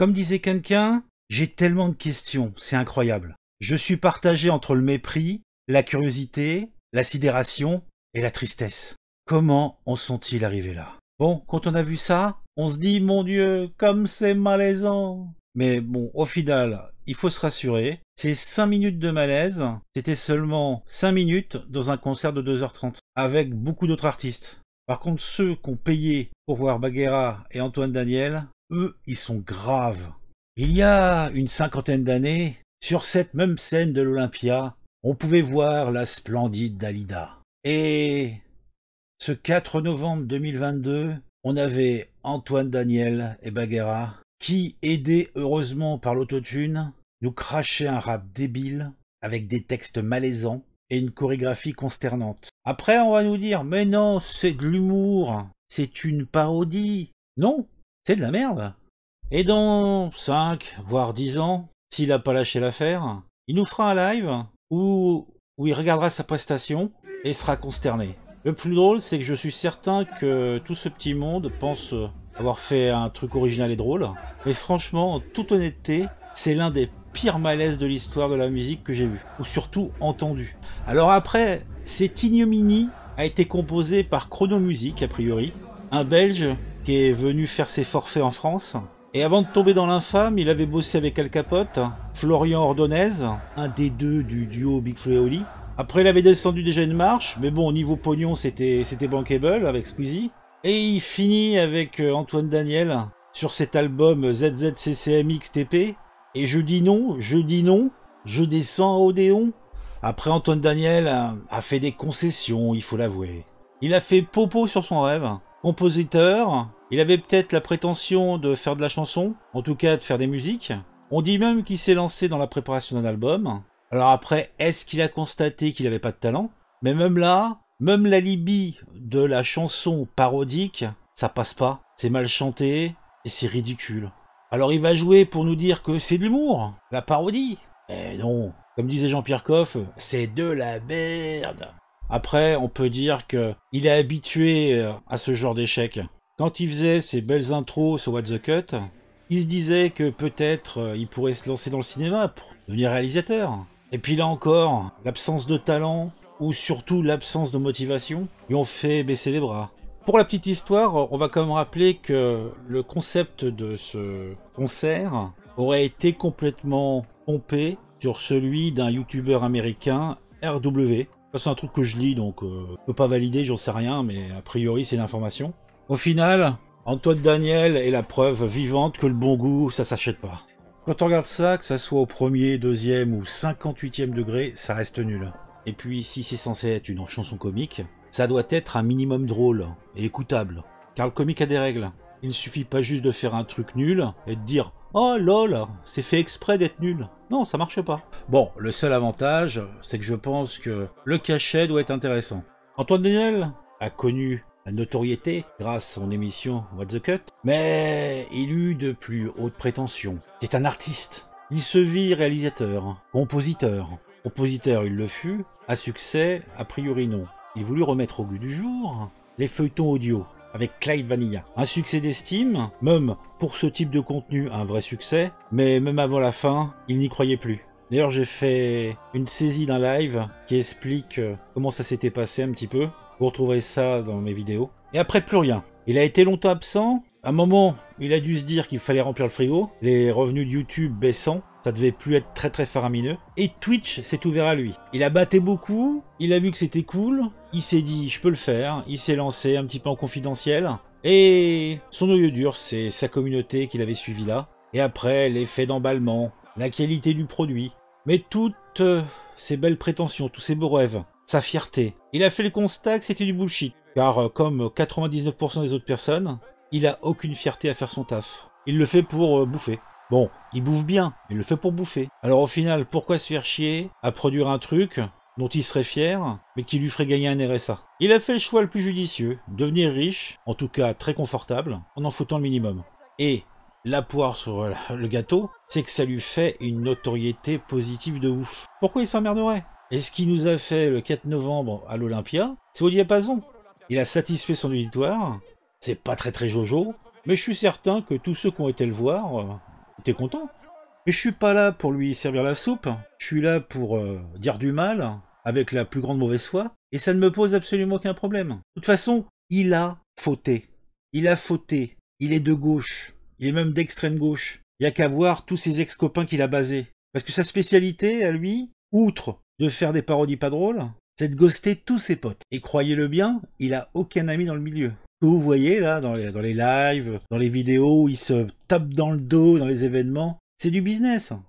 Comme disait quelqu'un, j'ai tellement de questions, c'est incroyable. Je suis partagé entre le mépris, la curiosité, la sidération et la tristesse. Comment en sont-ils arrivés là Bon, quand on a vu ça, on se dit, mon Dieu, comme c'est malaisant. Mais bon, au final, il faut se rassurer, ces 5 minutes de malaise, c'était seulement 5 minutes dans un concert de 2h30, avec beaucoup d'autres artistes. Par contre, ceux qu'on payé pour voir Baguera et Antoine Daniel, eux, ils sont graves. Il y a une cinquantaine d'années, sur cette même scène de l'Olympia, on pouvait voir la splendide Dalida. Et ce 4 novembre 2022, on avait Antoine Daniel et Baguera qui, aidés heureusement par l'autotune, nous crachaient un rap débile avec des textes malaisants et une chorégraphie consternante. Après, on va nous dire, mais non, c'est de l'humour, c'est une parodie. Non, c'est de la merde. Et dans 5, voire 10 ans, s'il n'a pas lâché l'affaire, il nous fera un live où, où il regardera sa prestation et sera consterné. Le plus drôle, c'est que je suis certain que tout ce petit monde pense avoir fait un truc original et drôle. Mais franchement, en toute honnêteté, c'est l'un des pires malaises de l'histoire de la musique que j'ai vu, ou surtout entendu. Alors après, cette ignominie a été composée par Chrono Chronomusique, a priori, un Belge qui est venu faire ses forfaits en France. Et avant de tomber dans l'infâme, il avait bossé avec Al Capote, Florian Ordonez, un des deux du duo Big Flo Après, il avait descendu déjà une marche, mais bon, au niveau pognon, c'était, c'était bankable avec Squeezie. Et il finit avec euh, Antoine Daniel sur cet album ZZCCMXTP. Et je dis non, je dis non, je descends à Odéon. Après, Antoine Daniel euh, a fait des concessions, il faut l'avouer. Il a fait popo sur son rêve compositeur, il avait peut-être la prétention de faire de la chanson, en tout cas de faire des musiques. On dit même qu'il s'est lancé dans la préparation d'un album. Alors après, est-ce qu'il a constaté qu'il n'avait pas de talent Mais même là, même l'alibi de la chanson parodique, ça passe pas. C'est mal chanté et c'est ridicule. Alors il va jouer pour nous dire que c'est de l'humour, la parodie. Eh non, comme disait Jean-Pierre Coff, c'est de la merde. Après, on peut dire que il est habitué euh, à ce genre d'échecs. Quand il faisait ses belles intros sur What the Cut, il se disait que peut-être euh, il pourrait se lancer dans le cinéma pour devenir réalisateur. Et puis là encore, l'absence de talent ou surtout l'absence de motivation lui ont fait baisser les bras. Pour la petite histoire, on va quand même rappeler que le concept de ce concert aurait été complètement pompé sur celui d'un youtubeur américain RW c'est un truc que je lis, donc euh, je peux pas valider, j'en sais rien, mais a priori c'est l'information. Au final, Antoine Daniel est la preuve vivante que le bon goût, ça s'achète pas. Quand on regarde ça, que ça soit au premier, deuxième ou 58e degré, ça reste nul. Et puis si c'est censé être une chanson comique, ça doit être un minimum drôle et écoutable, car le comique a des règles. Il ne suffit pas juste de faire un truc nul et de dire Oh lol, c'est fait exprès d'être nul. Non, ça marche pas. Bon, le seul avantage, c'est que je pense que le cachet doit être intéressant. Antoine Daniel a connu la notoriété grâce à son émission What the Cut, mais il eut de plus hautes prétentions. C'est un artiste. Il se vit réalisateur, compositeur. Compositeur, il le fut. À succès, a priori non. Il voulut remettre au goût du jour les feuilletons audio avec Clyde Vanilla. Un succès d'estime, même pour ce type de contenu un vrai succès, mais même avant la fin, il n'y croyait plus. D'ailleurs j'ai fait une saisie d'un live qui explique euh, comment ça s'était passé un petit peu. Vous retrouverez ça dans mes vidéos. Et après plus rien. Il a été longtemps absent. À un moment, il a dû se dire qu'il fallait remplir le frigo. Les revenus de YouTube baissant, ça devait plus être très très faramineux. Et Twitch s'est ouvert à lui. Il a batté beaucoup, il a vu que c'était cool, il s'est dit je peux le faire, il s'est lancé un petit peu en confidentiel. Et son oeil dur, c'est sa communauté qu'il avait suivi là. Et après, l'effet d'emballement, la qualité du produit. Mais toutes euh, ces belles prétentions, tous ces beaux rêves, sa fierté. Il a fait le constat que c'était du bullshit. Car euh, comme 99% des autres personnes, il a aucune fierté à faire son taf. Il le fait pour euh, bouffer. Bon, il bouffe bien, il le fait pour bouffer. Alors au final, pourquoi se faire chier à produire un truc dont il serait fier, mais qui lui ferait gagner un RSA Il a fait le choix le plus judicieux, devenir riche, en tout cas très confortable, en en foutant le minimum. Et la poire sur euh, le gâteau, c'est que ça lui fait une notoriété positive de ouf. Pourquoi il s'emmerderait Et ce qu'il nous a fait le 4 novembre à l'Olympia, c'est au diapason. Il a satisfait son auditoire, c'est pas très très jojo, mais je suis certain que tous ceux qui ont été le voir euh, étaient contents. Mais je suis pas là pour lui servir la soupe, je suis là pour euh, dire du mal, avec la plus grande mauvaise foi, et ça ne me pose absolument aucun problème. De toute façon, il a fauté. Il a fauté. Il est de gauche. Il est même d'extrême gauche. Il y a qu'à voir tous ses ex-copains qu'il a basés. Parce que sa spécialité, à lui, outre de faire des parodies pas drôles, c'est de ghoster tous ses potes. Et croyez-le bien, il a aucun ami dans le milieu vous voyez là dans les, dans les lives, dans les vidéos où ils se tapent dans le dos, dans les événements, c'est du business. Hein.